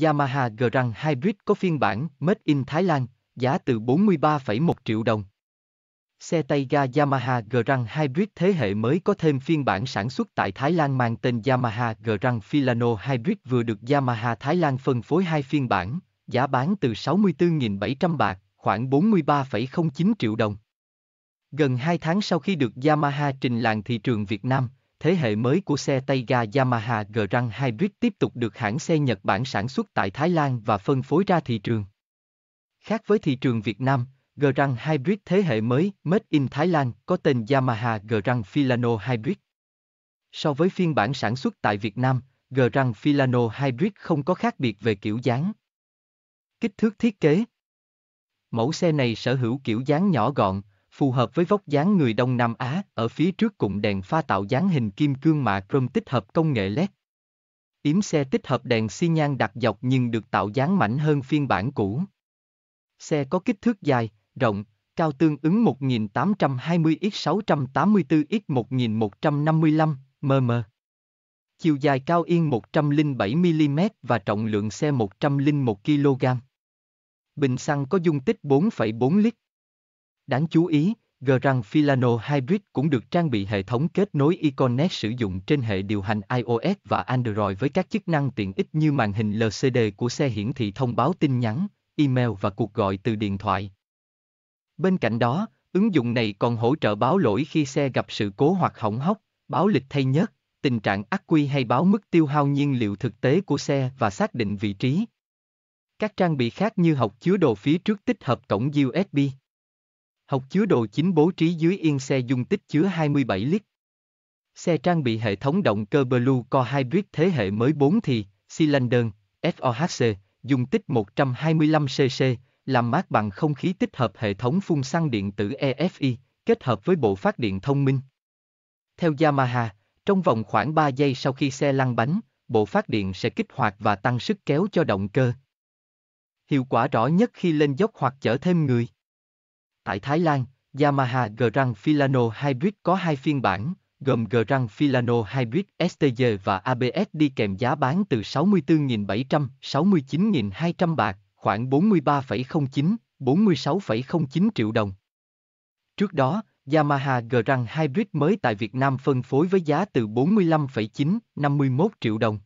Yamaha Grand Hybrid có phiên bản Made in Thái Lan, giá từ 43,1 triệu đồng. Xe tay ga Yamaha Grand Hybrid thế hệ mới có thêm phiên bản sản xuất tại Thái Lan mang tên Yamaha Grand Filano Hybrid vừa được Yamaha Thái Lan phân phối hai phiên bản, giá bán từ 64.700 bạc, khoảng 43,09 triệu đồng. Gần 2 tháng sau khi được Yamaha trình làng thị trường Việt Nam, thế hệ mới của xe tay ga Yamaha Grand Hybrid tiếp tục được hãng xe Nhật Bản sản xuất tại Thái Lan và phân phối ra thị trường. Khác với thị trường Việt Nam, Grand Hybrid thế hệ mới Made in Thái Lan có tên Yamaha Grand Filano Hybrid. So với phiên bản sản xuất tại Việt Nam, Grand Filano Hybrid không có khác biệt về kiểu dáng. Kích thước thiết kế Mẫu xe này sở hữu kiểu dáng nhỏ gọn, phù hợp với vóc dáng người Đông Nam Á, ở phía trước cụm đèn pha tạo dáng hình kim cương mạ chrome tích hợp công nghệ LED. Yếm xe tích hợp đèn xi nhan đặt dọc nhưng được tạo dáng mảnh hơn phiên bản cũ. Xe có kích thước dài, rộng, cao tương ứng 1820x684x1155 mm. Chiều dài cao yên 107 mm và trọng lượng xe 101 kg. Bình xăng có dung tích 4,4 lít. Đáng chú ý, Grand Filano Hybrid cũng được trang bị hệ thống kết nối Iconet sử dụng trên hệ điều hành iOS và Android với các chức năng tiện ích như màn hình LCD của xe hiển thị thông báo tin nhắn, email và cuộc gọi từ điện thoại. Bên cạnh đó, ứng dụng này còn hỗ trợ báo lỗi khi xe gặp sự cố hoặc hỏng hóc, báo lịch thay nhớt, tình trạng ắc quy hay báo mức tiêu hao nhiên liệu thực tế của xe và xác định vị trí. Các trang bị khác như học chứa đồ phía trước tích hợp cổng USB. Học chứa đồ chính bố trí dưới yên xe dung tích chứa 27 lít. Xe trang bị hệ thống động cơ Blue Core Hybrid thế hệ mới 4 thì, cylinder, FOHC, dung tích 125cc, làm mát bằng không khí tích hợp hệ thống phun xăng điện tử EFI, kết hợp với bộ phát điện thông minh. Theo Yamaha, trong vòng khoảng 3 giây sau khi xe lăn bánh, bộ phát điện sẽ kích hoạt và tăng sức kéo cho động cơ. Hiệu quả rõ nhất khi lên dốc hoặc chở thêm người. Tại Thái Lan, Yamaha Grand Filano Hybrid có hai phiên bản, gồm Grand Filano Hybrid STG và ABS đi kèm giá bán từ 64.700, 69.200 bạc, khoảng 43,09, 46,09 triệu đồng. Trước đó, Yamaha Grand Hybrid mới tại Việt Nam phân phối với giá từ 45,9, 51 triệu đồng.